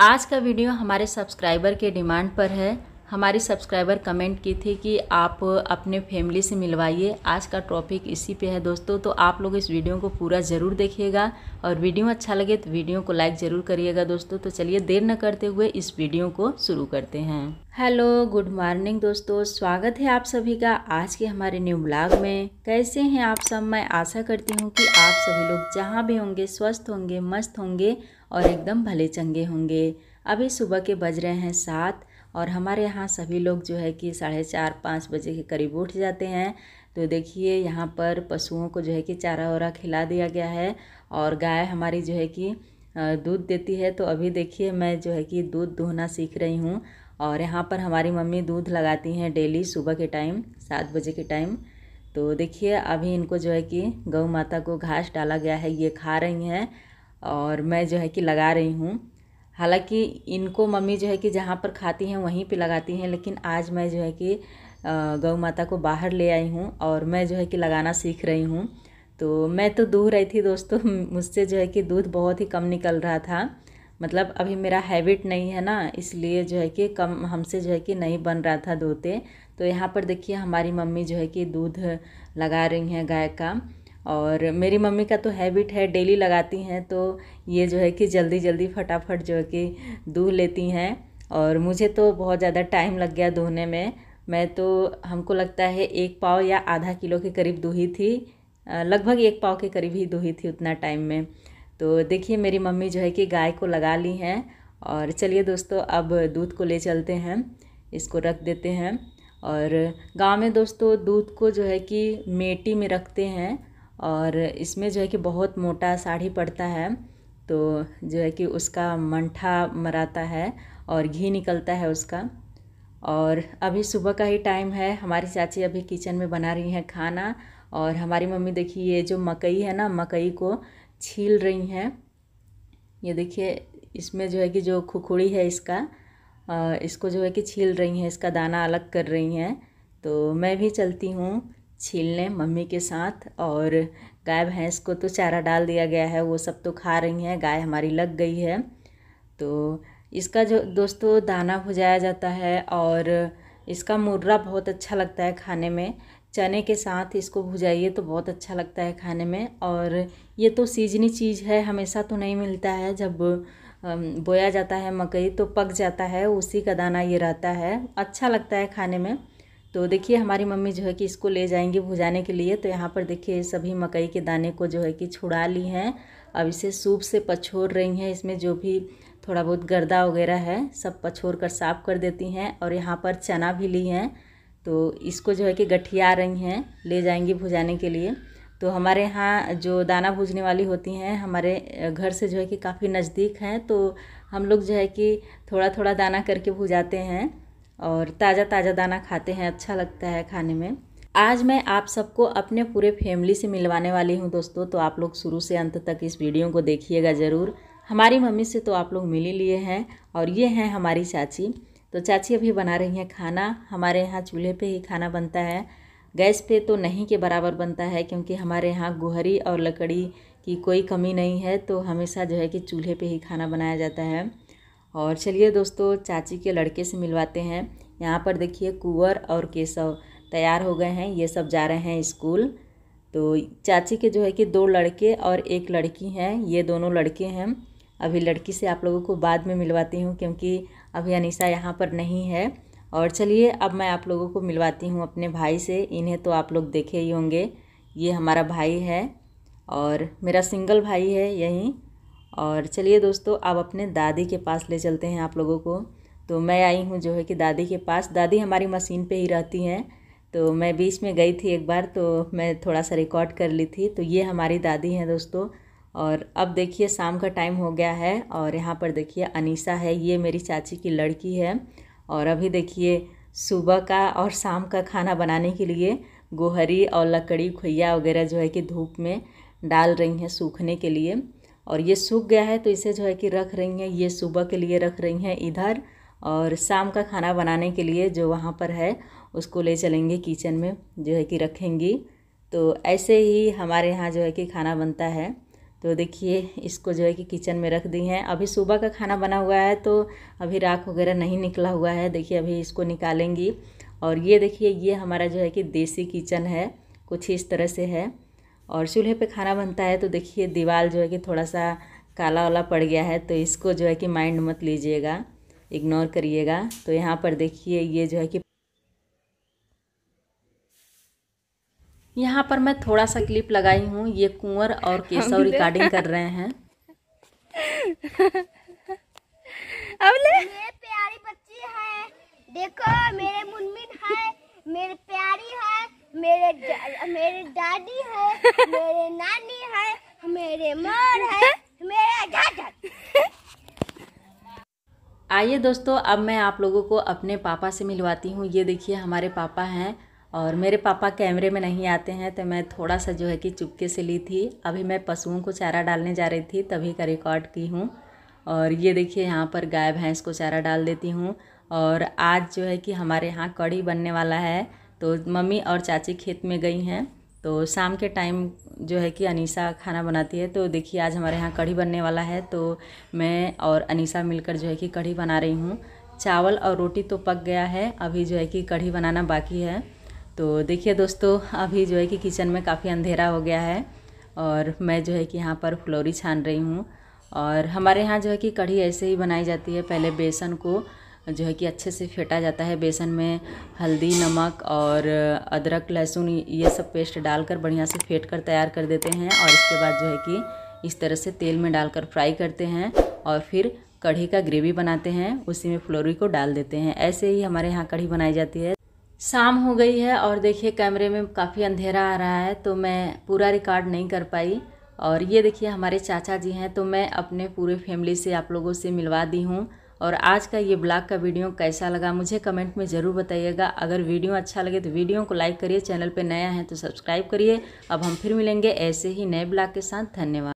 आज का वीडियो हमारे सब्सक्राइबर के डिमांड पर है हमारी सब्सक्राइबर कमेंट की थी कि आप अपने फैमिली से मिलवाइए आज का टॉपिक इसी पे है दोस्तों तो आप लोग इस वीडियो को पूरा ज़रूर देखिएगा और वीडियो अच्छा लगे तो वीडियो को लाइक ज़रूर करिएगा दोस्तों तो चलिए देर न करते हुए इस वीडियो को शुरू करते हैं हेलो गुड मॉर्निंग दोस्तों स्वागत है आप सभी का आज के हमारे न्यू ब्लॉग में कैसे हैं आप सब मैं आशा करती हूँ कि आप सभी लोग जहाँ भी होंगे स्वस्थ होंगे मस्त होंगे और एकदम भले चंगे होंगे अभी सुबह के बज रहे हैं सात और हमारे यहाँ सभी लोग जो है कि साढ़े चार पाँच बजे के करीब उठ जाते हैं तो देखिए यहाँ पर पशुओं को जो है कि चारा वारा खिला दिया गया है और गाय हमारी जो है कि दूध देती है तो अभी देखिए मैं जो है कि दूध दूहना सीख रही हूँ और यहाँ पर हमारी मम्मी दूध लगाती हैं डेली सुबह के टाइम सात बजे के टाइम तो देखिए अभी इनको जो है कि गौ माता को घास डाला गया है ये खा रही हैं और मैं जो है कि लगा रही हूँ हालांकि इनको मम्मी जो है कि जहाँ पर खाती हैं वहीं पे लगाती हैं लेकिन आज मैं जो है कि गौ माता को बाहर ले आई हूँ और मैं जो है कि लगाना सीख रही हूँ तो मैं तो दूर रही थी दोस्तों मुझसे जो है कि दूध बहुत ही कम निकल रहा था मतलब अभी मेरा हैबिट नहीं है ना इसलिए जो है कि कम हमसे जो है कि नहीं बन रहा था दूधे तो यहाँ पर देखिए हमारी मम्मी जो है कि दूध लगा रही हैं गाय का और मेरी मम्मी का तो हैबिट है डेली लगाती हैं तो ये जो है कि जल्दी जल्दी फटाफट जो है कि दूह लेती हैं और मुझे तो बहुत ज़्यादा टाइम लग गया धोने में मैं तो हमको लगता है एक पाव या आधा किलो के करीब दूही थी लगभग एक पाव के करीब ही दूही थी उतना टाइम में तो देखिए मेरी मम्मी जो है कि गाय को लगा ली हैं और चलिए दोस्तों अब दूध को ले चलते हैं इसको रख देते हैं और गांव में दोस्तों दूध को जो है कि मेटी में रखते हैं और इसमें जो है कि बहुत मोटा साड़ी पड़ता है तो जो है कि उसका मंठा मराता है और घी निकलता है उसका और अभी सुबह का ही टाइम है हमारी चाची अभी किचन में बना रही हैं खाना और हमारी मम्मी देखिए ये जो मकई है ना मकई को छील रही हैं ये देखिए इसमें जो है कि जो खुखड़ी है इसका इसको जो है कि छील रही हैं इसका दाना अलग कर रही हैं तो मैं भी चलती हूँ छील लें मम्मी के साथ और गाय भैंस को तो चारा डाल दिया गया है वो सब तो खा रही हैं गाय हमारी लग गई है तो इसका जो दोस्तों दाना भुजाया जाता है और इसका मुर्रा बहुत अच्छा लगता है खाने में चने के साथ इसको भुजाइए तो बहुत अच्छा लगता है खाने में और ये तो सीजनी चीज़ है हमेशा तो नहीं मिलता है जब बोया जाता है मकई तो पक जाता है उसी का दाना ये रहता है अच्छा लगता है खाने में तो देखिए हमारी मम्मी जो है कि इसको ले जाएंगी भुजाने के लिए तो यहाँ पर देखिए सभी मकई के दाने को जो है कि छुड़ा ली हैं अब इसे सूप से पछोर रही हैं इसमें जो भी थोड़ा बहुत गर्दा वगैरह है सब पछोर कर साफ़ कर देती हैं और यहाँ पर चना भी ली हैं तो इसको जो है कि गठिया रही हैं ले जाएंगी भुजाने के लिए तो हमारे यहाँ जो दाना भूजने वाली होती हैं हमारे घर से जो है कि काफ़ी नज़दीक हैं तो हम लोग जो है कि थोड़ा थोड़ा दाना करके भुजाते हैं और ताज़ा ताज़ा दाना खाते हैं अच्छा लगता है खाने में आज मैं आप सबको अपने पूरे फैमिली से मिलवाने वाली हूँ दोस्तों तो आप लोग शुरू से अंत तक इस वीडियो को देखिएगा ज़रूर हमारी मम्मी से तो आप लोग मिल ही लिए हैं और ये हैं हमारी चाची तो चाची अभी बना रही हैं खाना हमारे यहाँ चूल्हे पे ही खाना बनता है गैस पे तो नहीं के बराबर बनता है क्योंकि हमारे यहाँ गुहरी और लकड़ी की कोई कमी नहीं है तो हमेशा जो है कि चूल्हे पे ही खाना बनाया जाता है और चलिए दोस्तों चाची के लड़के से मिलवाते हैं यहाँ पर देखिए कुंवर और केशव तैयार हो गए हैं ये सब जा रहे हैं स्कूल तो चाची के जो है कि दो लड़के और एक लड़की हैं ये दोनों लड़के हैं अभी लड़की से आप लोगों को बाद में मिलवाती हूँ क्योंकि अभी अनिशा यहाँ पर नहीं है और चलिए अब मैं आप लोगों को मिलवाती हूँ अपने भाई से इन्हें तो आप लोग देखे ही होंगे ये हमारा भाई है और मेरा सिंगल भाई है यहीं और चलिए दोस्तों आप अपने दादी के पास ले चलते हैं आप लोगों को तो मैं आई हूँ जो है कि दादी के पास दादी हमारी मशीन पे ही रहती हैं तो मैं बीच में गई थी एक बार तो मैं थोड़ा सा रिकॉर्ड कर ली थी तो ये हमारी दादी हैं दोस्तों और अब देखिए शाम का टाइम हो गया है और यहाँ पर देखिए अनीसा है ये मेरी चाची की लड़की है और अभी देखिए सुबह का और शाम का खाना बनाने के लिए गोहरी और लकड़ी खोइया वगैरह जो है कि धूप में डाल रही हैं सूखने के लिए और ये सूख गया है तो इसे जो है कि रख रही हैं ये सुबह के लिए रख रही हैं इधर और शाम का खाना बनाने के लिए जो वहाँ पर है उसको ले चलेंगे किचन में जो है कि रखेंगी तो ऐसे ही हमारे यहाँ जो है कि खाना बनता है तो देखिए इसको जो है कि किचन में रख दी हैं अभी सुबह का खाना बना हुआ है तो अभी राख वगैरह नहीं निकला हुआ है देखिए अभी इसको निकालेंगी और ये देखिए ये हमारा जो है कि देसी किचन है कुछ इस तरह से है और चूल्हे पे खाना बनता है तो देखिए दीवार जो है कि थोड़ा सा काला वाला पड़ गया है तो इसको जो है कि माइंड मत लीजिएगा इग्नोर करिएगा तो यहाँ पर देखिए ये जो है कि यहाँ पर मैं थोड़ा सा क्लिप लगाई हूँ ये कुंवर और केशव रिकॉर्डिंग कर रहे हैं अब ले ये प्यारी बच्ची है देखो मेरे मुनमिन है मेरे प्यारी है मेरे मेरे दादी है मेरे नानी है मेरे मोर है मेरा आइए दोस्तों अब मैं आप लोगों को अपने पापा से मिलवाती हूँ ये देखिए हमारे पापा हैं और मेरे पापा कैमरे में नहीं आते हैं तो मैं थोड़ा सा जो है कि चुपके से ली थी अभी मैं पशुओं को चारा डालने जा रही थी तभी का रिकॉर्ड की हूँ और ये देखिए यहाँ पर गाय भैंस को चारा डाल देती हूँ और आज जो है कि हमारे यहाँ कड़ी बनने वाला है तो मम्मी और चाची खेत में गई हैं तो शाम के टाइम जो है कि अनीसा खाना बनाती है तो देखिए आज हमारे यहाँ कढ़ी बनने वाला है तो मैं और अनीसा मिलकर जो है कि कढ़ी बना रही हूँ चावल और रोटी तो पक गया है अभी जो है कि कढ़ी बनाना बाकी है तो देखिए दोस्तों अभी जो है कि किचन में काफ़ी अंधेरा हो गया है और मैं जो है कि यहाँ पर फ्लोरी छान रही हूँ और हमारे यहाँ जो है कि कढ़ी ऐसे ही बनाई जाती है पहले बेसन को जो है कि अच्छे से फेंटा जाता है बेसन में हल्दी नमक और अदरक लहसुन ये सब पेस्ट डालकर बढ़िया से फेंट कर तैयार कर देते हैं और इसके बाद जो है कि इस तरह से तेल में डालकर फ्राई करते हैं और फिर कढ़ी का ग्रेवी बनाते हैं उसी में फ्लोरी को डाल देते हैं ऐसे ही हमारे यहाँ कढ़ी बनाई जाती है शाम हो गई है और देखिए कैमरे में काफ़ी अंधेरा आ रहा है तो मैं पूरा रिकॉर्ड नहीं कर पाई और ये देखिए हमारे चाचा जी हैं तो मैं अपने पूरे फैमिली से आप लोगों से मिलवा दी हूँ और आज का ये ब्लॉग का वीडियो कैसा लगा मुझे कमेंट में ज़रूर बताइएगा अगर वीडियो अच्छा लगे तो वीडियो को लाइक करिए चैनल पर नया है तो सब्सक्राइब करिए अब हम फिर मिलेंगे ऐसे ही नए ब्लॉग के साथ धन्यवाद